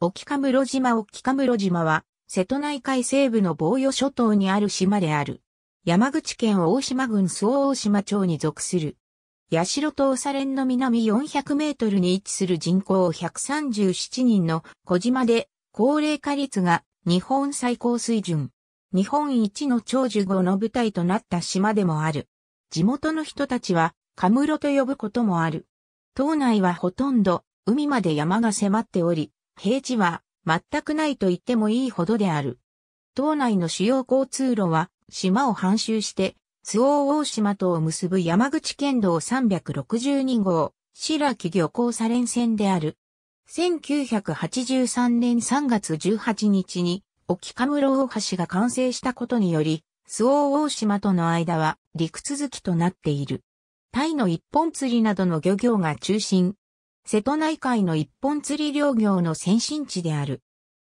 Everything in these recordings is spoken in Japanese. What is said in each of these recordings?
沖カ室島沖カ室島は、瀬戸内海西部の防御諸島にある島である。山口県大島郡周防大島町に属する。八代島レ連の南400メートルに位置する人口137人の小島で、高齢化率が日本最高水準。日本一の長寿号の舞台となった島でもある。地元の人たちは、カロと呼ぶこともある。島内はほとんど海まで山が迫っており、平地は全くないと言ってもいいほどである。島内の主要交通路は島を半周して津大大島とを結ぶ山口県道362号、白木漁港砂連線である。1983年3月18日に、沖カムロ大橋が完成したことにより、周防大島との間は陸続きとなっている。タイの一本釣りなどの漁業が中心、瀬戸内海の一本釣り漁業の先進地である。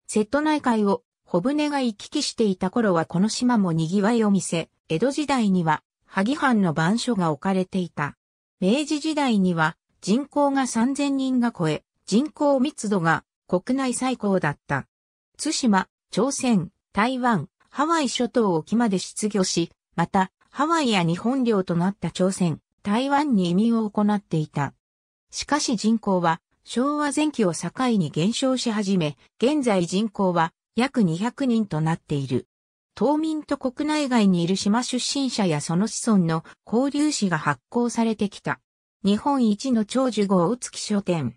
瀬戸内海を小舟が行き来していた頃はこの島も賑わいを見せ、江戸時代には萩藩の番所が置かれていた。明治時代には人口が3000人が超え、人口密度が国内最高だった。津島、朝鮮、台湾、ハワイ諸島沖まで出業し、また、ハワイや日本領となった朝鮮、台湾に移民を行っていた。しかし人口は昭和前期を境に減少し始め、現在人口は約200人となっている。島民と国内外にいる島出身者やその子孫の交流誌が発行されてきた。日本一の長寿号津木書店。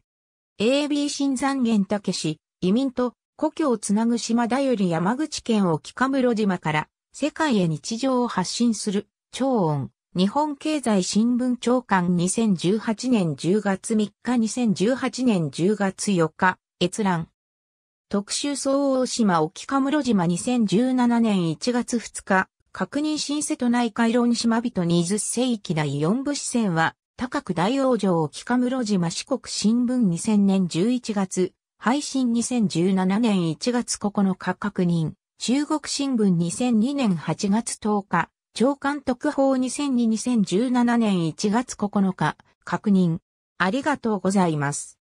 AB 新山源武氏、移民と故郷をつなぐ島だより山口県沖北室島から世界へ日常を発信する、超音、日本経済新聞長官2018年10月3日2018年10月4日、閲覧。特殊総大島沖カ室島2017年1月2日、確認新瀬戸内海論島人に伊豆聖域第4部視線は、高く大王城沖カ室島四国新聞2000年11月、配信2017年1月9日確認、中国新聞2002年8月10日、長官特報2002-2017年1月9日、確認。ありがとうございます。